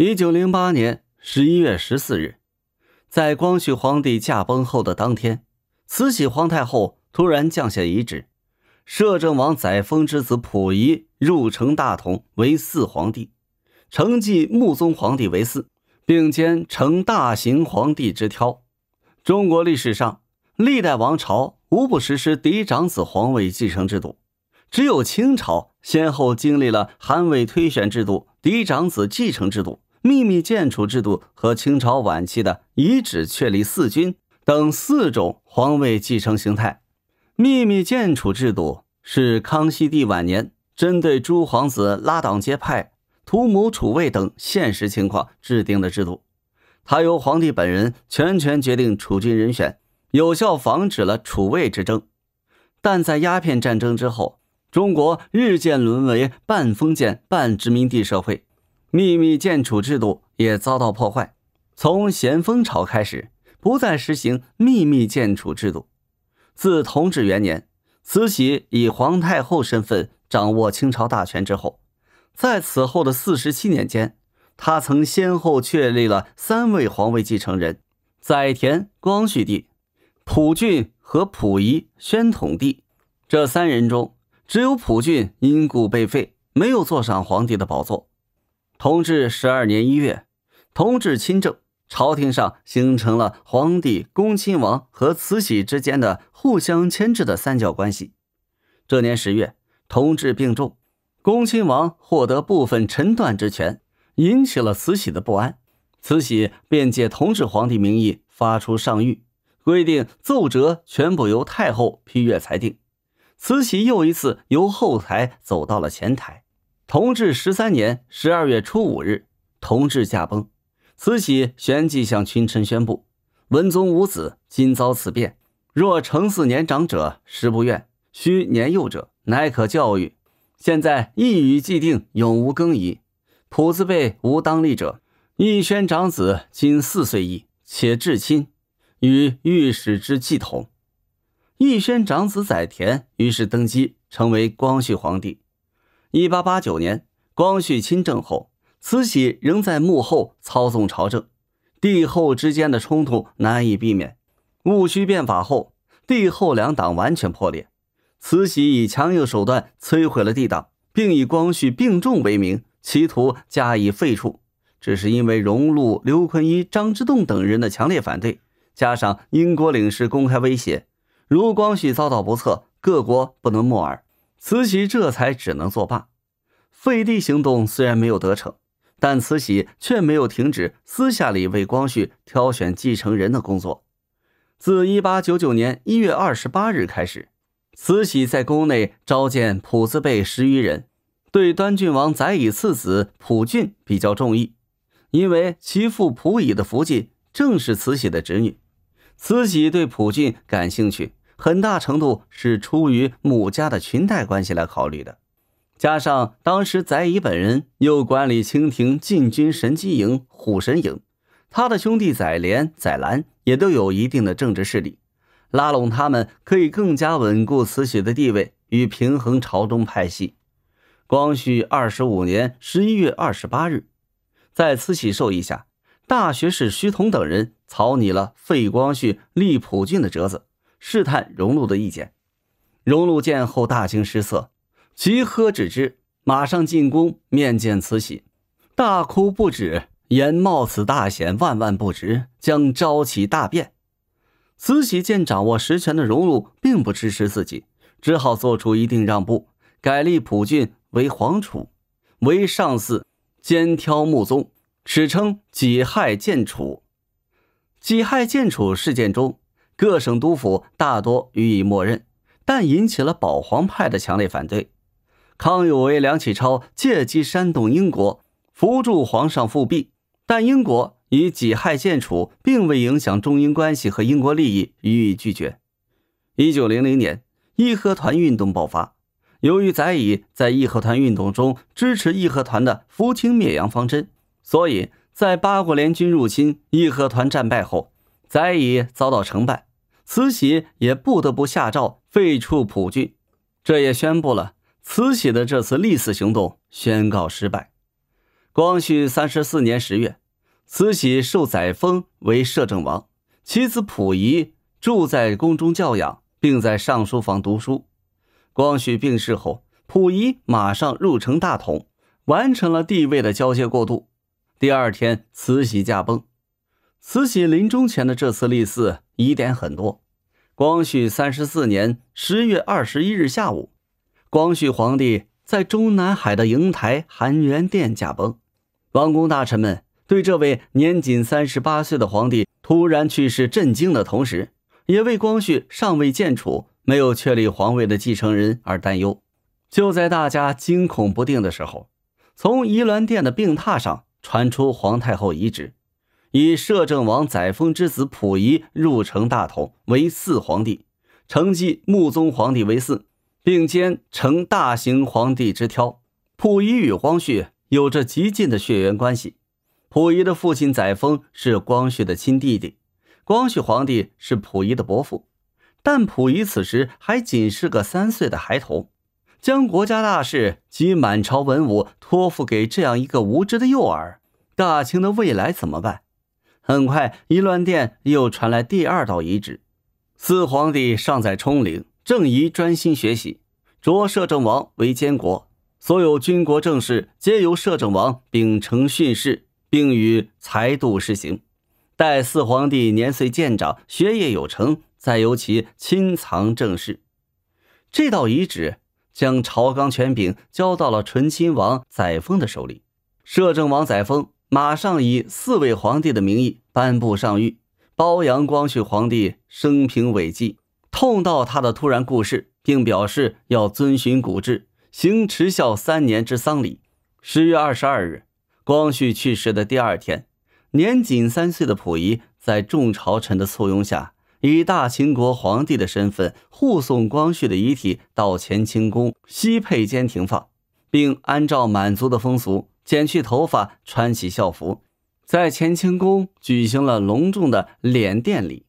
一九零八年十一月十四日，在光绪皇帝驾崩后的当天，慈禧皇太后突然降下遗旨，摄政王载沣之子溥仪入承大统为四皇帝，承继穆宗皇帝为嗣，并兼承大行皇帝之挑。中国历史上历代王朝无不实施嫡长子皇位继承制度，只有清朝先后经历了汗位推选制度、嫡长子继承制度。秘密建储制度和清朝晚期的遗址确立四军等四种皇位继承形态。秘密建储制度是康熙帝晚年针对诸皇子拉党结派、图谋储位等现实情况制定的制度，它由皇帝本人全权决定储君人选，有效防止了储位之争。但在鸦片战争之后，中国日渐沦为半封建半殖民地社会。秘密建储制度也遭到破坏，从咸丰朝开始不再实行秘密建储制度。自同治元年，慈禧以皇太后身份掌握清朝大权之后，在此后的四十七年间，她曾先后确立了三位皇位继承人：载湉（光绪帝）、溥俊和溥仪（宣统帝）。这三人中，只有溥俊因故被废，没有坐上皇帝的宝座。同治十二年一月，同治亲政，朝廷上形成了皇帝、恭亲王和慈禧之间的互相牵制的三角关系。这年十月，同治病重，恭亲王获得部分臣断之权，引起了慈禧的不安。慈禧便借同治皇帝名义发出上谕，规定奏折全部由太后批阅裁定。慈禧又一次由后台走到了前台。同治十三年十二月初五日，同治驾崩，慈禧旋即向群臣宣布：文宗五子，今遭此变。若成嗣年长者，实不愿；须年幼者，乃可教育。现在一语既定，永无更移。普字辈无当立者，奕轩长子今四岁矣，且至亲，与御史之继统。奕轩长子载湉于是登基，成为光绪皇帝。一八八九年，光绪亲政后，慈禧仍在幕后操纵朝政，帝后之间的冲突难以避免。戊戌变法后，帝后两党完全破裂，慈禧以强硬手段摧毁了帝党，并以光绪病重为名，企图加以废黜。只是因为荣禄、刘坤一、张之洞等人的强烈反对，加上英国领事公开威胁，如光绪遭到不测，各国不能默耳。慈禧这才只能作罢，废帝行动虽然没有得逞，但慈禧却没有停止私下里为光绪挑选继承人的工作。自一八九九年一月二十八日开始，慈禧在宫内召见普字辈十余人，对端郡王载乙次子普俊比较中意，因为其父普乙的福晋正是慈禧的侄女，慈禧对普俊感兴趣。很大程度是出于穆家的裙带关系来考虑的，加上当时宰乙本人又管理清廷禁军神机营、虎神营，他的兄弟载连、载兰也都有一定的政治势力，拉拢他们可以更加稳固慈禧的地位与平衡朝中派系。光绪二十五年十一月二十八日，在慈禧授意下，大学士徐桐等人草拟了废光绪、立普郡的折子。试探荣禄的意见，荣禄见后大惊失色，即喝止之，马上进宫面见慈禧，大哭不止，言冒此大险万万不值，将招起大变。慈禧见掌握实权的荣禄并不支持自己，只好做出一定让步，改立普俊为皇储，为上嗣，兼挑穆宗，史称己亥建储。己亥建储事件中。各省督府大多予以默认，但引起了保皇派的强烈反对。康有为、梁启超借机煽动英国扶助皇上复辟，但英国以己亥建储并未影响中英关系和英国利益，予以拒绝。一九零零年，义和团运动爆发。由于载乙在义和团运动中支持义和团的扶清灭洋方针，所以在八国联军入侵、义和团战败后，载乙遭到惩办。慈禧也不得不下诏废黜溥俊，这也宣布了慈禧的这次历嗣行动宣告失败。光绪三十四年十月，慈禧受载沣为摄政王，其子溥仪住在宫中教养，并在上书房读书。光绪病逝后，溥仪马上入城大统，完成了帝位的交接过渡。第二天，慈禧驾崩。慈禧临终前的这次立嗣疑点很多。光绪三十四年十月二十一日下午，光绪皇帝在中南海的瀛台含元殿驾崩。王公大臣们对这位年仅三十八岁的皇帝突然去世震惊的同时，也为光绪尚未建储、没有确立皇位的继承人而担忧。就在大家惊恐不定的时候，从仪鸾殿的病榻上传出皇太后遗旨。以摄政王载沣之子溥仪入承大统为四皇帝，承继穆宗皇帝为嗣，并兼承大行皇帝之挑。溥仪与光绪有着极近的血缘关系，溥仪的父亲载沣是光绪的亲弟弟，光绪皇帝是溥仪的伯父。但溥仪此时还仅是个三岁的孩童，将国家大事及满朝文武托付给这样一个无知的幼儿，大清的未来怎么办？很快，仪乱殿又传来第二道遗旨：四皇帝尚在冲陵，正宜专心学习。着摄政王为监国，所有军国政事皆由摄政王秉承训示，并与财度施行。待四皇帝年岁渐长，学业有成，再由其亲藏政事。这道遗旨将朝纲权柄交到了醇亲王载沣的手里，摄政王载沣。马上以四位皇帝的名义颁布上谕，褒扬光绪皇帝生平伟绩，痛悼他的突然故世，并表示要遵循古制，行持孝三年之丧礼。十月二十二日，光绪去世的第二天，年仅三岁的溥仪在众朝臣的簇拥下，以大清国皇帝的身份护送光绪的遗体到乾清宫西配间停放，并按照满族的风俗。剪去头发，穿起校服，在乾清宫举行了隆重的敛殿礼。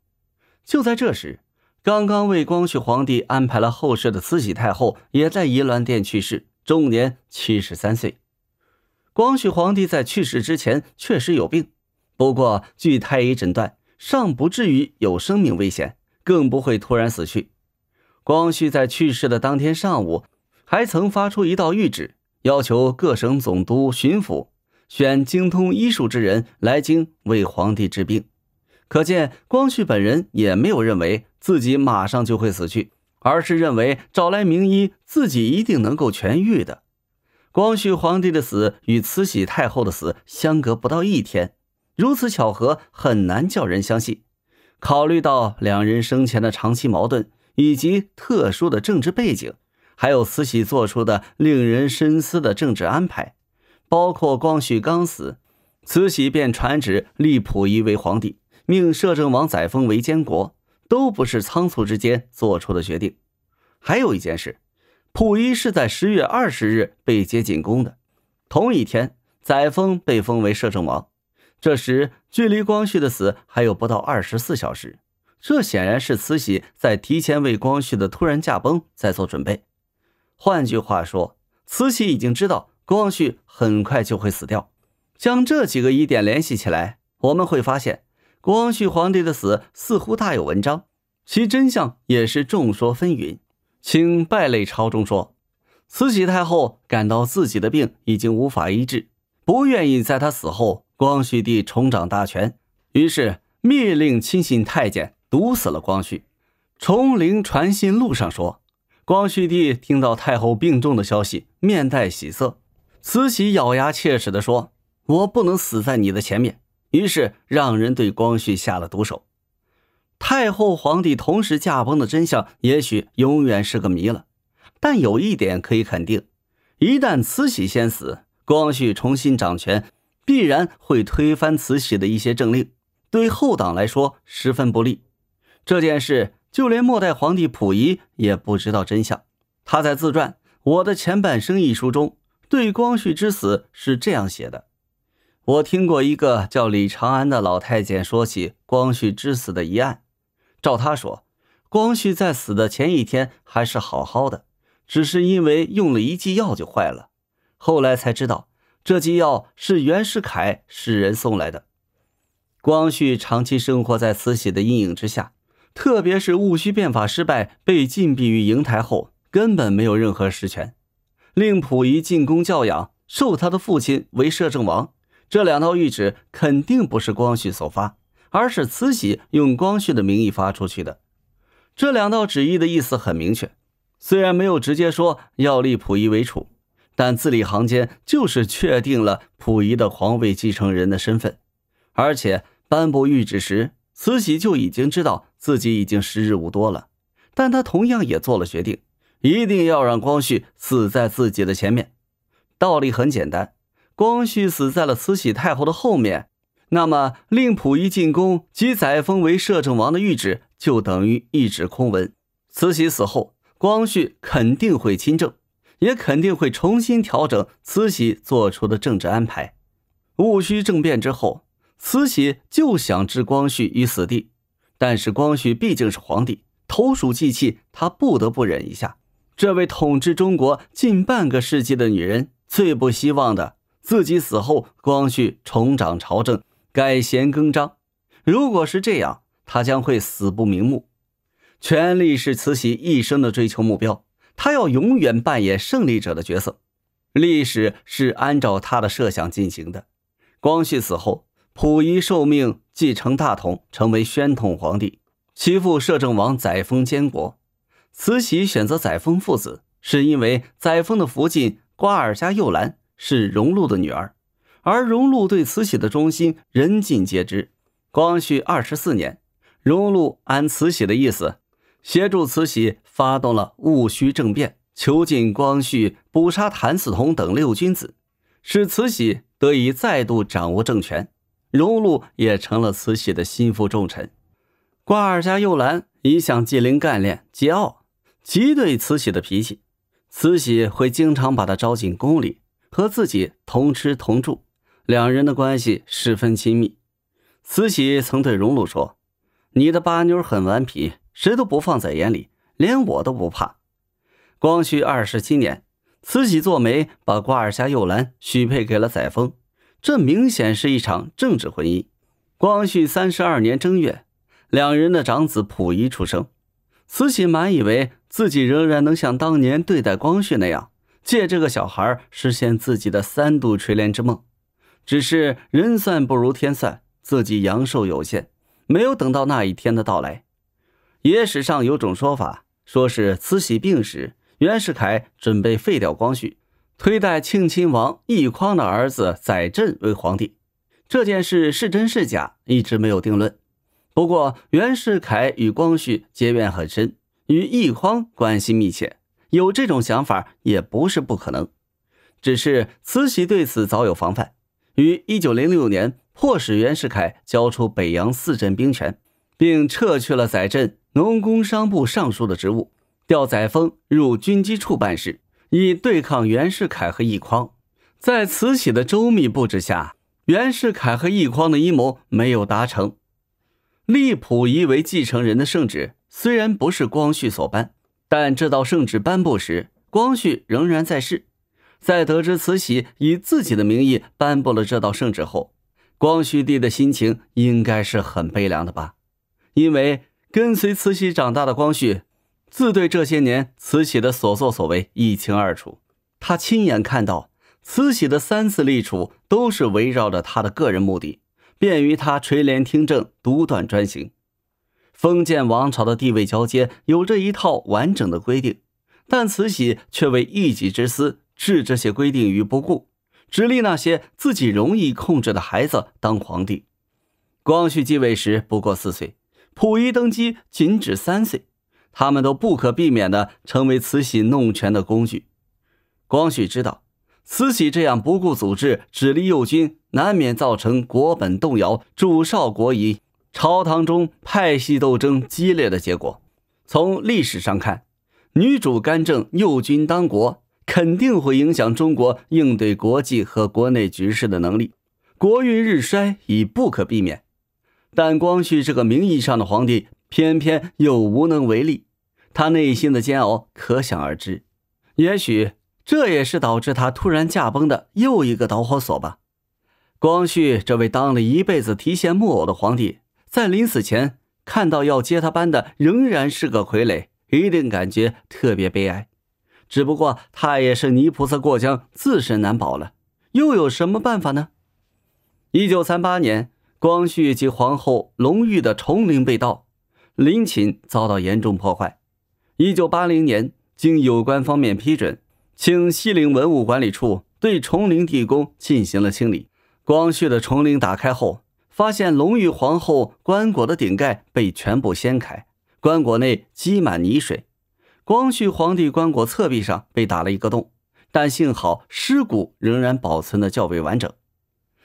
就在这时，刚刚为光绪皇帝安排了后事的慈禧太后也在仪鸾殿去世，终年七十三岁。光绪皇帝在去世之前确实有病，不过据太医诊断，尚不至于有生命危险，更不会突然死去。光绪在去世的当天上午，还曾发出一道谕旨。要求各省总督、巡抚选精通医术之人来京为皇帝治病，可见光绪本人也没有认为自己马上就会死去，而是认为找来名医自己一定能够痊愈的。光绪皇帝的死与慈禧太后的死相隔不到一天，如此巧合很难叫人相信。考虑到两人生前的长期矛盾以及特殊的政治背景。还有慈禧做出的令人深思的政治安排，包括光绪刚死，慈禧便传旨立溥仪为皇帝，命摄政王载沣为监国，都不是仓促之间做出的决定。还有一件事，溥仪是在十月二十日被接进宫的，同一天，载沣被封为摄政王。这时，距离光绪的死还有不到二十四小时，这显然是慈禧在提前为光绪的突然驾崩在做准备。换句话说，慈禧已经知道光绪很快就会死掉。将这几个疑点联系起来，我们会发现，光绪皇帝的死似乎大有文章，其真相也是众说纷纭。清败类朝中说，慈禧太后感到自己的病已经无法医治，不愿意在他死后光绪帝重掌大权，于是密令亲信太监毒死了光绪。崇陵传信录上说。光绪帝听到太后病重的消息，面带喜色。慈禧咬牙切齿地说：“我不能死在你的前面。”于是让人对光绪下了毒手。太后、皇帝同时驾崩的真相，也许永远是个谜了。但有一点可以肯定：一旦慈禧先死，光绪重新掌权，必然会推翻慈禧的一些政令，对后党来说十分不利。这件事。就连末代皇帝溥仪也不知道真相。他在自传《我的前半生》一书中对光绪之死是这样写的：“我听过一个叫李长安的老太监说起光绪之死的疑案。照他说，光绪在死的前一天还是好好的，只是因为用了一剂药就坏了。后来才知道，这剂药是袁世凯使人送来的。光绪长期生活在慈禧的阴影之下。”特别是戊戌变法失败，被禁闭于瀛台后，根本没有任何实权，令溥仪进宫教养，授他的父亲为摄政王。这两道谕旨肯定不是光绪所发，而是慈禧用光绪的名义发出去的。这两道旨意的意思很明确，虽然没有直接说要立溥仪为储，但字里行间就是确定了溥仪的皇位继承人的身份。而且颁布谕旨时，慈禧就已经知道。自己已经时日无多了，但他同样也做了决定，一定要让光绪死在自己的前面。道理很简单，光绪死在了慈禧太后的后面，那么令溥仪进宫及载封为摄政王的谕旨就等于一纸空文。慈禧死后，光绪肯定会亲政，也肯定会重新调整慈禧做出的政治安排。戊戌政变之后，慈禧就想置光绪于死地。但是光绪毕竟是皇帝，投鼠忌器，他不得不忍一下。这位统治中国近半个世纪的女人，最不希望的，自己死后光绪重掌朝政，改弦更张。如果是这样，她将会死不瞑目。权力是慈禧一生的追求目标，她要永远扮演胜利者的角色，历史是按照她的设想进行的。光绪死后。溥仪受命继承大统，成为宣统皇帝。其父摄政王载沣监国。慈禧选择载沣父子，是因为载沣的福晋瓜尔佳·幼兰是荣禄的女儿，而荣禄对慈禧的忠心人尽皆知。光绪二十四年，荣禄按慈禧的意思，协助慈禧发动了戊戌政变，囚禁光绪，捕杀谭嗣同等六君子，使慈禧得以再度掌握政权。荣禄也成了慈禧的心腹重臣。瓜尔佳·幼兰一向机灵干练、桀骜，极对慈禧的脾气。慈禧会经常把她招进宫里，和自己同吃同住，两人的关系十分亲密。慈禧曾对荣禄说：“你的八妞很顽皮，谁都不放在眼里，连我都不怕。”光绪二十七年，慈禧作媒，把瓜尔佳·幼兰许配给了载沣。这明显是一场政治婚姻。光绪三十二年正月，两人的长子溥仪出生。慈禧满以为自己仍然能像当年对待光绪那样，借这个小孩实现自己的三度垂帘之梦。只是人算不如天算，自己阳寿有限，没有等到那一天的到来。野史上有种说法，说是慈禧病时，袁世凯准备废掉光绪。推戴庆亲王奕匡的儿子载振为皇帝，这件事是真是假，一直没有定论。不过，袁世凯与光绪结怨很深，与奕匡关系密切，有这种想法也不是不可能。只是慈禧对此早有防范，于一九零六年迫使袁世凯交出北洋四镇兵权，并撤去了载振农工商部尚书的职务，调载沣入军机处办事。以对抗袁世凯和奕匡，在慈禧的周密布置下，袁世凯和奕匡的阴谋没有达成。立溥仪为继承人的圣旨虽然不是光绪所颁，但这道圣旨颁布时，光绪仍然在世。在得知慈禧以自己的名义颁布了这道圣旨后，光绪帝的心情应该是很悲凉的吧？因为跟随慈禧长大的光绪。自对这些年慈禧的所作所为一清二楚，他亲眼看到慈禧的三次立储都是围绕着他的个人目的，便于他垂帘听政、独断专行。封建王朝的地位交接有着一套完整的规定，但慈禧却为一己之私置这些规定于不顾，只立那些自己容易控制的孩子当皇帝。光绪继位时不过四岁，溥仪登基仅止三岁。他们都不可避免地成为慈禧弄权的工具。光绪知道，慈禧这样不顾组织，只立右君，难免造成国本动摇、主少国疑、朝堂中派系斗争激烈的结果。从历史上看，女主干政、右军当国，肯定会影响中国应对国际和国内局势的能力，国运日衰已不可避免。但光绪这个名义上的皇帝，偏偏又无能为力。他内心的煎熬可想而知，也许这也是导致他突然驾崩的又一个导火索吧。光绪这位当了一辈子提线木偶的皇帝，在临死前看到要接他班的仍然是个傀儡，一定感觉特别悲哀。只不过他也是泥菩萨过江，自身难保了，又有什么办法呢？一九三八年，光绪及皇后隆裕的崇陵被盗，陵寝遭到严重破坏。一九八零年，经有关方面批准，请西陵文物管理处对崇陵地宫进行了清理。光绪的崇陵打开后，发现隆裕皇后棺椁的顶盖被全部掀开，棺椁内积满泥水。光绪皇帝棺椁侧壁上被打了一个洞，但幸好尸骨仍然保存的较为完整。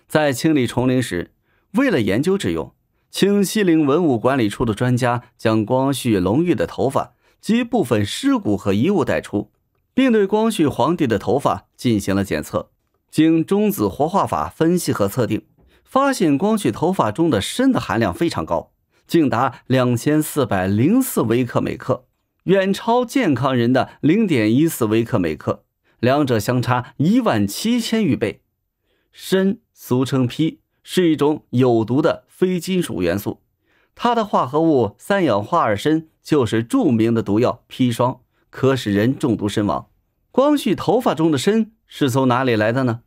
在清理崇陵时，为了研究之用，清西陵文物管理处的专家将光绪隆裕的头发。及部分尸骨和遗物带出，并对光绪皇帝的头发进行了检测。经中子活化法分析和测定，发现光绪头发中的砷的含量非常高，竟达两千四百零四微克每克，远超健康人的零点一四微克每克，两者相差一万七千余倍。砷俗称砒，是一种有毒的非金属元素。它的化合物三氧化二砷就是著名的毒药砒霜，可使人中毒身亡。光绪头发中的砷是从哪里来的呢？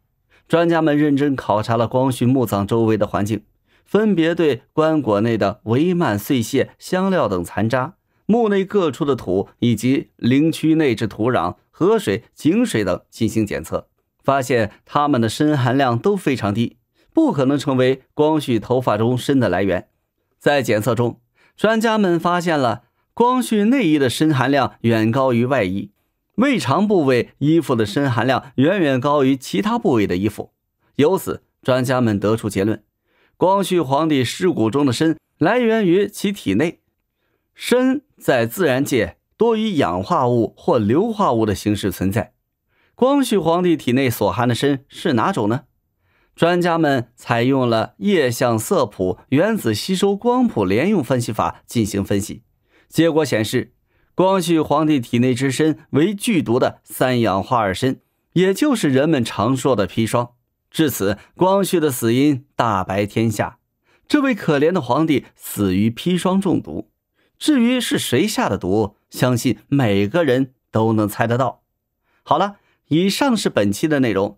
专家们认真考察了光绪墓葬周围的环境，分别对棺椁内的帷幔碎屑、香料等残渣、墓内各处的土以及陵区内置土壤、河水、井水等进行检测，发现它们的砷含量都非常低，不可能成为光绪头发中砷的来源。在检测中，专家们发现了光绪内衣的砷含量远高于外衣，胃肠部位衣服的砷含量远远高于其他部位的衣服。由此，专家们得出结论：光绪皇帝尸骨中的砷来源于其体内。砷在自然界多以氧化物或硫化物的形式存在。光绪皇帝体内所含的砷是哪种呢？专家们采用了液相色谱原子吸收光谱联用分析法进行分析，结果显示，光绪皇帝体内之砷为剧毒的三氧化二砷，也就是人们常说的砒霜。至此，光绪的死因大白天下，这位可怜的皇帝死于砒霜中毒。至于是谁下的毒，相信每个人都能猜得到。好了，以上是本期的内容。